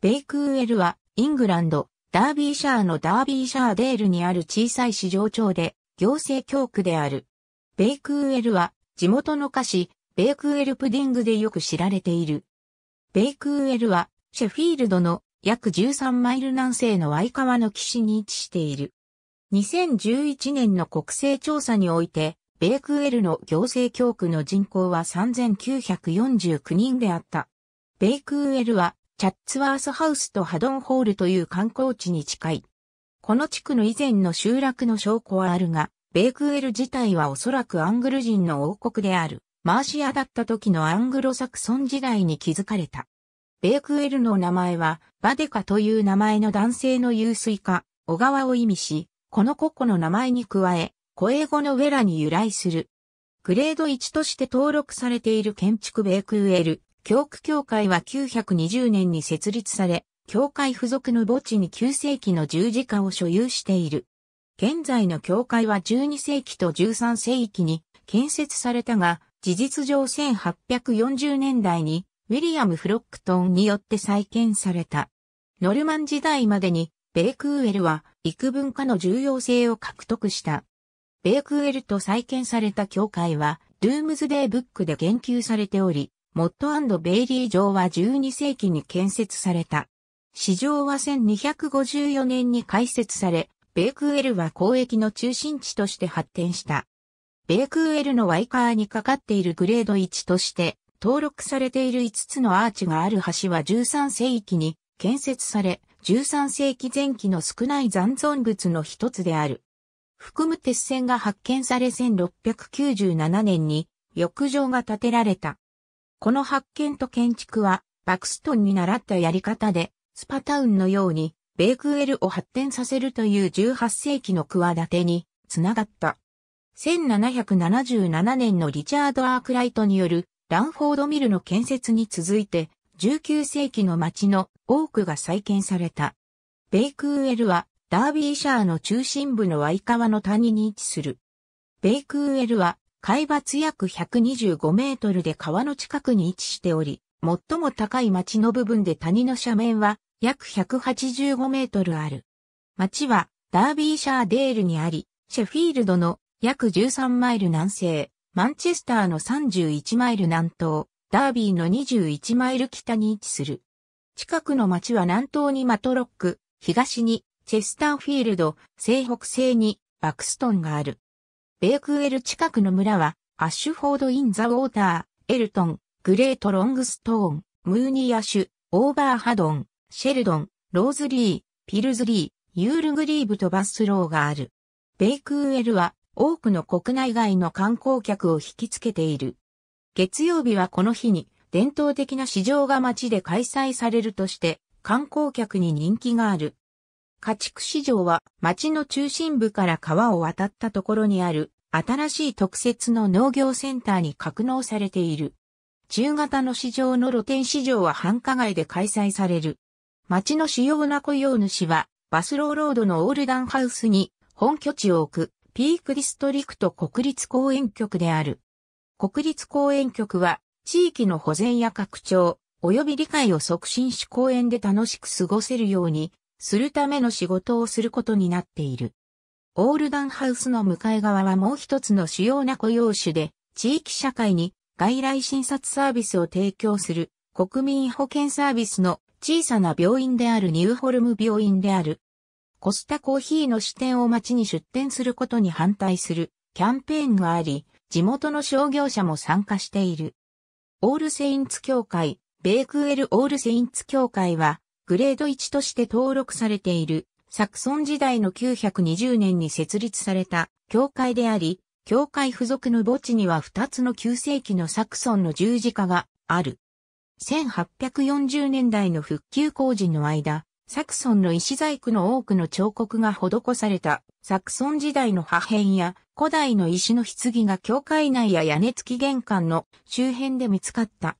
ベイクーエルは、イングランド、ダービーシャーのダービーシャーデールにある小さい市場町で、行政教区である。ベイクーエルは、地元の菓子、ベイクーエルプディングでよく知られている。ベイクーエルは、シェフィールドの約13マイル南西のワイカワの岸に位置している。2011年の国勢調査において、ベイクーエルの行政教区の人口は3949人であった。ベイクーエルは、チャッツワースハウスとハドンホールという観光地に近い。この地区の以前の集落の証拠はあるが、ベークウェル自体はおそらくアングル人の王国である、マーシアだった時のアングロサクソン時代に築かれた。ベークウェルの名前は、バデカという名前の男性の湧水家、小川を意味し、この個々の名前に加え、古英語のウェラに由来する。グレード1として登録されている建築ベイクウェル、教区協会は920年に設立され、教会付属の墓地に9世紀の十字架を所有している。現在の教会は12世紀と13世紀に建設されたが、事実上1840年代にウィリアム・フロックトンによって再建された。ノルマン時代までに、ベークウェルは幾分かの重要性を獲得した。ベークウェルと再建された教会は、ルームズデーブックで言及されており、モッドベイリー城は12世紀に建設された。市場は1254年に開設され、ベイクエルは交易の中心地として発展した。ベイクエルのワイカーにかかっているグレード1として、登録されている5つのアーチがある橋は13世紀に建設され、13世紀前期の少ない残存物の一つである。含む鉄線が発見され1697年に浴場が建てられた。この発見と建築は、バクストンに習ったやり方で、スパタウンのように、ベークエルを発展させるという18世紀の企てに、つながった。1777年のリチャード・アークライトによる、ランフォードミルの建設に続いて、19世紀の街の多くが再建された。ベイクウエルは、ダービーシャーの中心部のワイカワの谷に位置する。ベイクウエルは、海抜約125メートルで川の近くに位置しており、最も高い町の部分で谷の斜面は約185メートルある。町はダービーシャーデールにあり、シェフィールドの約13マイル南西、マンチェスターの31マイル南東、ダービーの21マイル北に位置する。近くの町は南東にマトロック、東にチェスターフィールド、西北西にバクストンがある。ベクウエル近くの村は、アッシュフォード・イン・ザ・ウォーター、エルトン、グレート・ロングストーン、ムーニー・アシュ、オーバー・ハドン、シェルドン、ローズリー、ピルズリー、ユールグリーブとバスローがある。ベクウエルは多くの国内外の観光客を引きつけている。月曜日はこの日に伝統的な市場が街で開催されるとして観光客に人気がある。家畜市場は町の中心部から川を渡ったところにある新しい特設の農業センターに格納されている。中型の市場の露店市場は繁華街で開催される。町の主要な雇用主はバスローロードのオールダンハウスに本拠地を置くピークディストリクト国立公園局である。国立公園局は地域の保全や拡張、及び理解を促進し公園で楽しく過ごせるようにするための仕事をすることになっている。オールガンハウスの向かい側はもう一つの主要な雇用種で、地域社会に外来診察サービスを提供する国民保健サービスの小さな病院であるニューホルム病院である。コスタコーヒーの支店を町に出店することに反対するキャンペーンがあり、地元の商業者も参加している。オールセインツ協会、ベイクエルオールセインツ協会は、グレード1として登録されている、サクソン時代の920年に設立された教会であり、教会付属の墓地には2つの9世紀のサクソンの十字架がある。1840年代の復旧工事の間、サクソンの石細工の多くの彫刻が施された、サクソン時代の破片や古代の石の棺が教会内や屋根付き玄関の周辺で見つかった。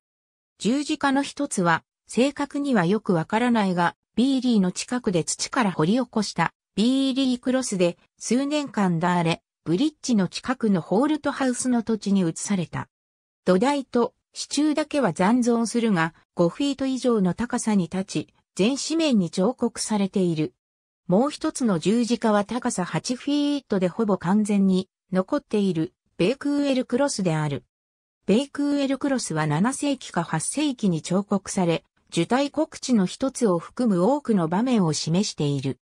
十字架の一つは正確にはよくわからないが、ビーリーの近くで土から掘り起こしたビーリークロスで数年間だあれ、ブリッジの近くのホールトハウスの土地に移された。土台と支柱だけは残存するが、5フィート以上の高さに立ち、全紙面に彫刻されている。もう一つの十字架は高さ8フィートでほぼ完全に残っているベイクーエルクロスである。ベイクーエルクロスは7世紀か8世紀に彫刻され、受胎告知の一つを含む多くの場面を示している。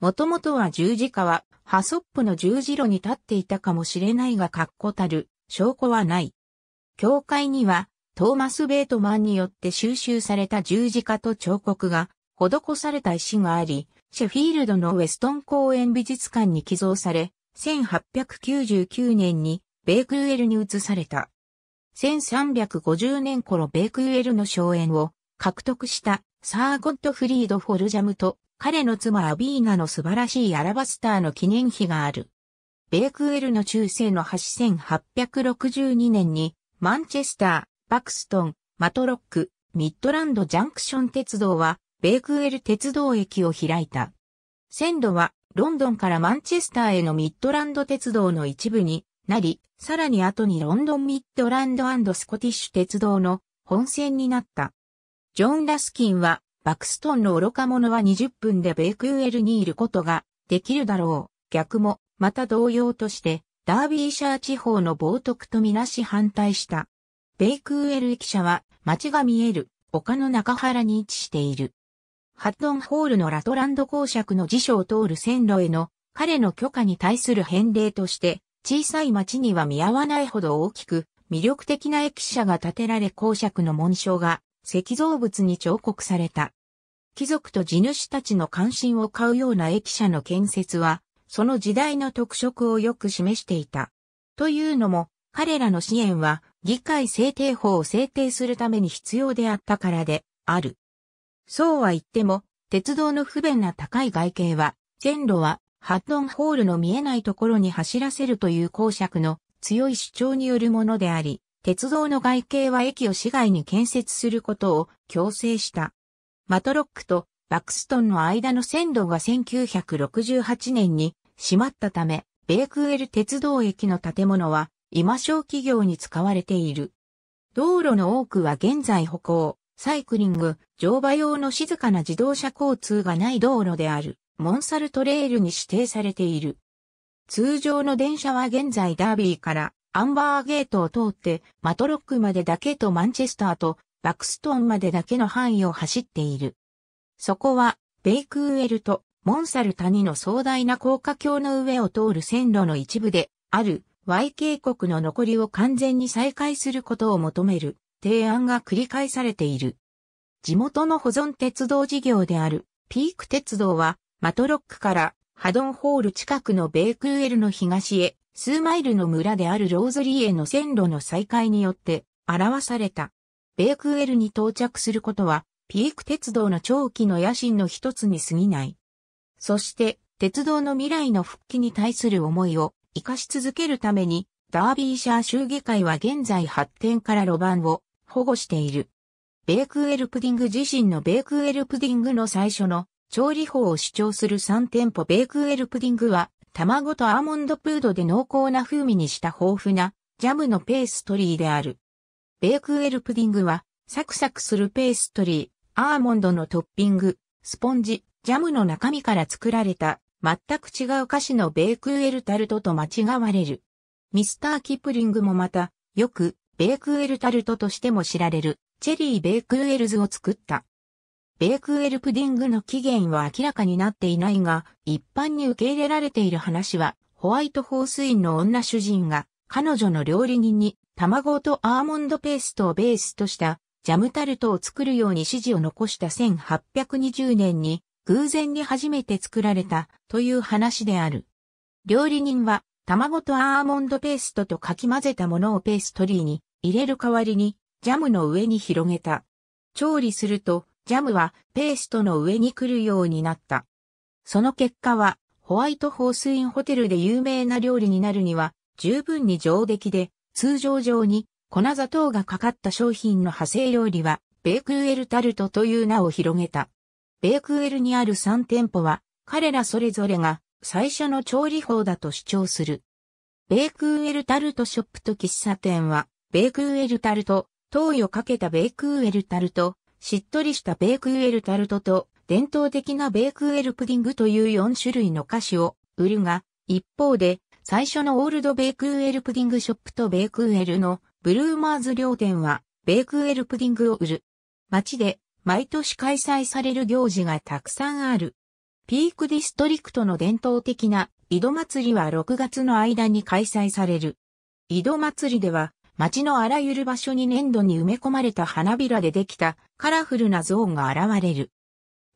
もともとは十字架は、ハソップの十字路に立っていたかもしれないが確固たる、証拠はない。教会には、トーマス・ベートマンによって収集された十字架と彫刻が、施された石があり、シェフィールドのウェストン公園美術館に寄贈され、1899年にベイクウェルに移された。1350年頃ベイクウェルの荘園を獲得したサーゴットフリード・フォルジャムと彼の妻アビーナの素晴らしいアラバスターの記念碑がある。ベークウェルの中世の橋1862年にマンチェスター、バクストン、マトロック、ミッドランドジャンクション鉄道はベークウェル鉄道駅を開いた。線路はロンドンからマンチェスターへのミッドランド鉄道の一部になり、さらに後にロンドンミッドランドスコティッシュ鉄道の本線になった。ジョン・ラスキンは、バクストンの愚か者は20分でベイクーエルにいることができるだろう。逆も、また同様として、ダービーシャー地方の冒涜とみなし反対した。ベイクーエル駅舎は、街が見える、丘の中原に位置している。ハットンホールのラトランド公爵の辞書を通る線路への彼の許可に対する返礼として、小さい町には見合わないほど大きく、魅力的な駅舎が建てられ公爵の紋章が石造物に彫刻された。貴族と地主たちの関心を買うような駅舎の建設は、その時代の特色をよく示していた。というのも、彼らの支援は、議会制定法を制定するために必要であったからで、ある。そうは言っても、鉄道の不便な高い外形は、線路は、ハッドンホールの見えないところに走らせるという公爵の強い主張によるものであり、鉄道の外形は駅を市外に建設することを強制した。マトロックとバクストンの間の線路が1968年に閉まったため、ベークエル鉄道駅の建物は今小企業に使われている。道路の多くは現在歩行、サイクリング、乗馬用の静かな自動車交通がない道路である、モンサルトレールに指定されている。通常の電車は現在ダービーからアンバーゲートを通ってマトロックまでだけとマンチェスターとバクストンまでだけの範囲を走っている。そこはベイクーエルとモンサル谷の壮大な高架橋の上を通る線路の一部である Y 渓谷の残りを完全に再開することを求める提案が繰り返されている。地元の保存鉄道事業であるピーク鉄道はマトロックからハドンホール近くのベイクーエルの東へ数マイルの村であるローズリーへの線路の再開によって表された。ベークウェルに到着することは、ピーク鉄道の長期の野心の一つに過ぎない。そして、鉄道の未来の復帰に対する思いを活かし続けるために、ダービーシャー州議会は現在発展から路盤を保護している。ベークウェルプディング自身のベークウェルプディングの最初の調理法を主張する3店舗ベークウェルプディングは卵とアーモンドプードで濃厚な風味にした豊富なジャムのペーストリーである。ベークウェルプディングはサクサクするペーストリー、アーモンドのトッピング、スポンジ、ジャムの中身から作られた全く違う菓子のベークウェルタルトと間違われる。ミスター・キプリングもまた、よく、ベークウェルタルトとしても知られる、チェリー・ベークウェルズを作った。米空エルプディングの起源は明らかになっていないが、一般に受け入れられている話は、ホワイトホースインの女主人が、彼女の料理人に、卵とアーモンドペーストをベースとした、ジャムタルトを作るように指示を残した1820年に、偶然に初めて作られた、という話である。料理人は、卵とアーモンドペーストとかき混ぜたものをペーストリーに入れる代わりに、ジャムの上に広げた。調理すると、ジャムはペーストの上に来るようになった。その結果は、ホワイトホースインホテルで有名な料理になるには、十分に上出来で、通常上に粉砂糖がかかった商品の派生料理は、ベークウェルタルトという名を広げた。ベークウェルにある3店舗は、彼らそれぞれが最初の調理法だと主張する。ベークウェルタルトショップと喫茶店は、ベークウェルタルト、糖をかけたベークウェルタルト、しっとりしたベークウェルタルトと伝統的なベークウェルプディングという4種類の菓子を売るが、一方で最初のオールドベークウェルプディングショップとベークウェルのブルーマーズ両店はベークウェルプディングを売る。街で毎年開催される行事がたくさんある。ピークディストリクトの伝統的な井戸祭りは6月の間に開催される。井戸祭りでは街のあらゆる場所に粘土に埋め込まれた花びらでできたカラフルなゾーンが現れる。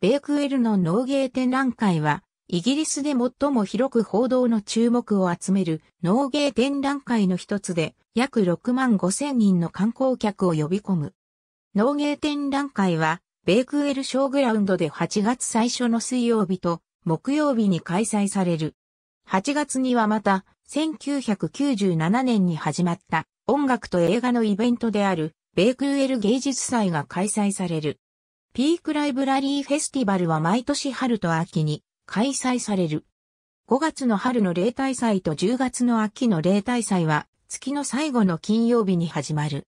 ベークウェルの農芸展覧会は、イギリスで最も広く報道の注目を集める農芸展覧会の一つで、約6万5千人の観光客を呼び込む。農芸展覧会は、ベークウェルショーグラウンドで8月最初の水曜日と木曜日に開催される。8月にはまた、1997年に始まった音楽と映画のイベントである、ベークーエル芸術祭が開催される。ピークライブラリーフェスティバルは毎年春と秋に開催される。5月の春の例大祭と10月の秋の例大祭は月の最後の金曜日に始まる。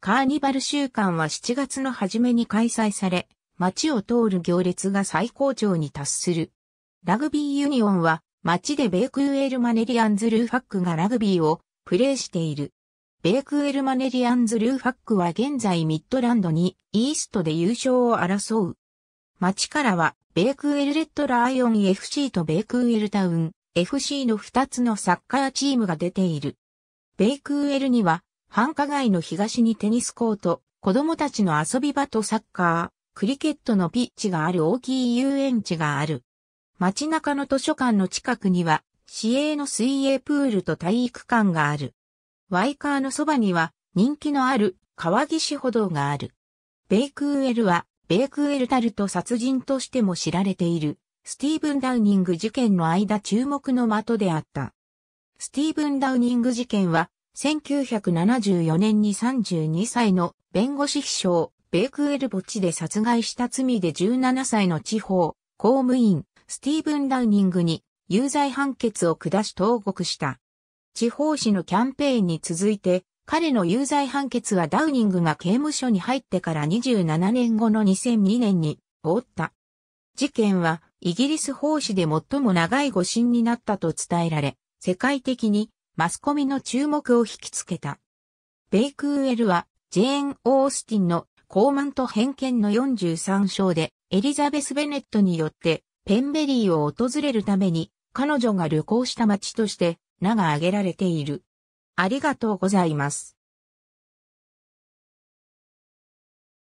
カーニバル週間は7月の初めに開催され、街を通る行列が最高潮に達する。ラグビーユニオンは街でベクウエルマネリアンズルーファックがラグビーをプレーしている。ベク・ウエルマネリアンズ・ルーファックは現在ミッドランドにイーストで優勝を争う。町からは、ベク・ウエルレッドライオン FC とベク・ウエルタウン FC の2つのサッカーチームが出ている。ベク・ウエルには、繁華街の東にテニスコート、子供たちの遊び場とサッカー、クリケットのピッチがある大きい遊園地がある。街中の図書館の近くには、市営の水泳プールと体育館がある。ワイカーのそばには人気のある川岸歩道がある。ベイクーエルは、ベイクーエルタルト殺人としても知られている、スティーブン・ダウニング事件の間注目の的であった。スティーブン・ダウニング事件は、1974年に32歳の弁護士秘書ベイクエル墓地で殺害した罪で17歳の地方、公務員、スティーブン・ダウニングに有罪判決を下し投獄した。地方紙のキャンペーンに続いて、彼の有罪判決はダウニングが刑務所に入ってから27年後の2002年に、終わった。事件は、イギリス法師で最も長い誤審になったと伝えられ、世界的にマスコミの注目を引きつけた。ベイクウエルは、ジェーン・オースティンの高慢と偏見の43章で、エリザベス・ベネットによって、ペンベリーを訪れるために、彼女が旅行した街として、名が挙げられている。ありがとうございます。